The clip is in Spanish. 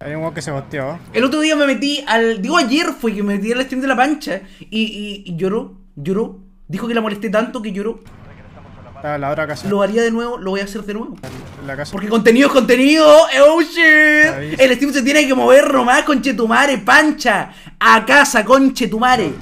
Hay un que se boteó. El otro día me metí al. Digo, ayer fue que me metí al stream de la pancha. Y, lloró, lloró. Dijo que la molesté tanto que lloró. la Lo haría de nuevo, lo voy a hacer de nuevo. la casa. Porque contenido es contenido. Oh shit. El stream se tiene que mover nomás, conchetumare, pancha. A casa, conche tumare.